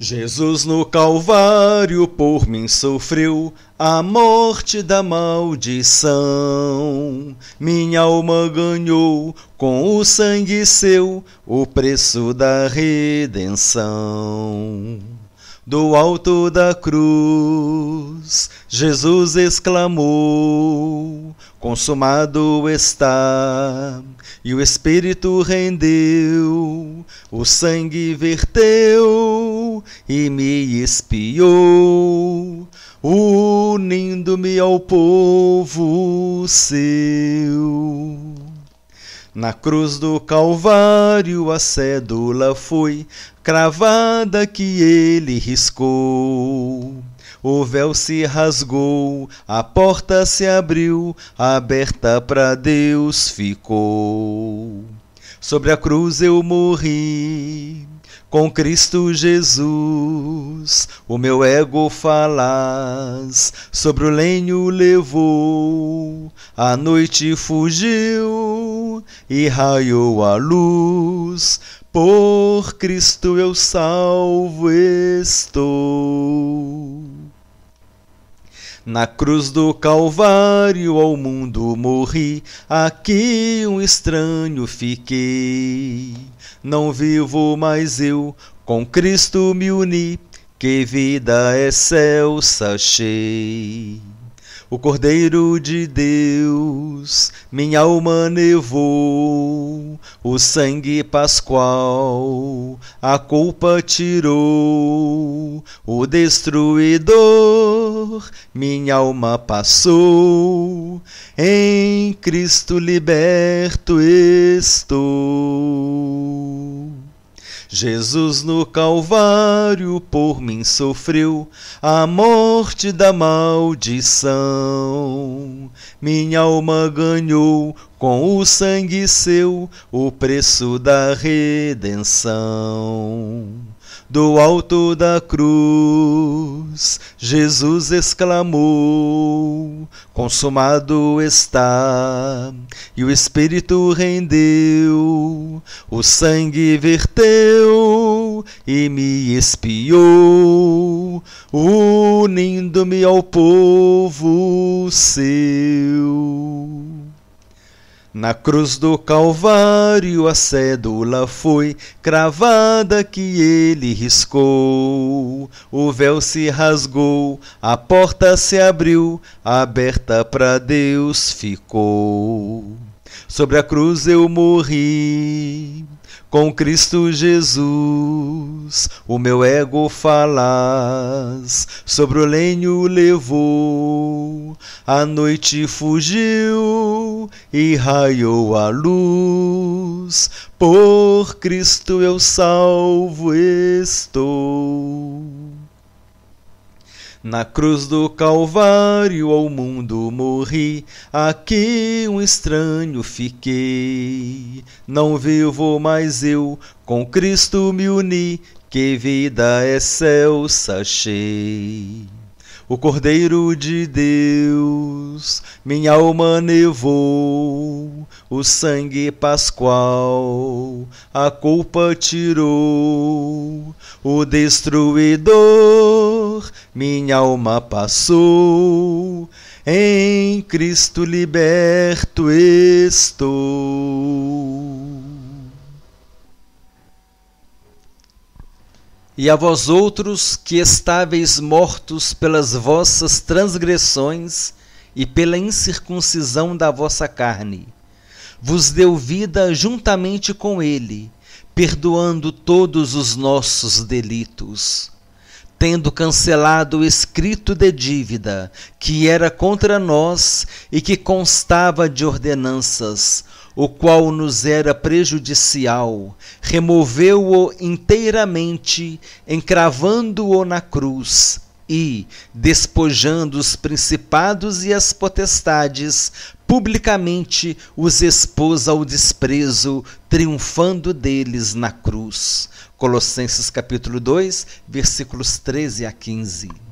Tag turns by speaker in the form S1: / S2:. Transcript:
S1: Jesus no Calvário por mim sofreu a morte da maldição. Minha alma ganhou com o sangue seu o preço da redenção. Do alto da cruz, Jesus exclamou: Consumado está. E o Espírito rendeu, o sangue verteu e me espiou, unindo-me ao povo seu. Na cruz do Calvário a cédula foi cravada que ele riscou. O véu se rasgou, a porta se abriu, aberta para Deus ficou. Sobre a cruz eu morri com Cristo Jesus, o meu ego falaz, sobre o lenho levou, a noite fugiu e raiou a luz. Por Cristo eu salvo estou. Na cruz do Calvário ao mundo morri, aqui um estranho fiquei. Não vivo mais eu, com Cristo me uni, que vida excelsa é achei. O Cordeiro de Deus, minha alma nevou, o sangue pascual a culpa tirou, o destruidor minha alma passou, em Cristo liberto estou. Jesus no Calvário por mim sofreu a morte da maldição. Minha alma ganhou com o sangue seu o preço da redenção do alto da cruz, Jesus exclamou: Consumado está. E o Espírito rendeu, o sangue verteu e me espiou, unindo-me ao povo seu. Na cruz do Calvário a cédula foi cravada que ele riscou. O véu se rasgou, a porta se abriu, aberta para Deus ficou. Sobre a cruz eu morri com Cristo Jesus, o meu ego falaz, sobre o lenho levou, a noite fugiu e raiou a luz, por Cristo eu salvo estou. Na cruz do Calvário ao mundo morri, aqui um estranho fiquei. Não vivo mais eu, com Cristo me uni, que vida excelsa é achei. O Cordeiro de Deus, minha alma nevou, o sangue pascual a culpa tirou. O destruidor, minha alma passou, em Cristo liberto estou. E a vós outros que estáveis mortos pelas vossas transgressões e pela incircuncisão da vossa carne, vos deu vida juntamente com ele, perdoando todos os nossos delitos, tendo cancelado o escrito de dívida que era contra nós e que constava de ordenanças, o qual nos era prejudicial, removeu-o inteiramente, encravando-o na cruz e, despojando os principados e as potestades, publicamente os expôs ao desprezo, triunfando deles na cruz. Colossenses capítulo 2, versículos 13 a 15.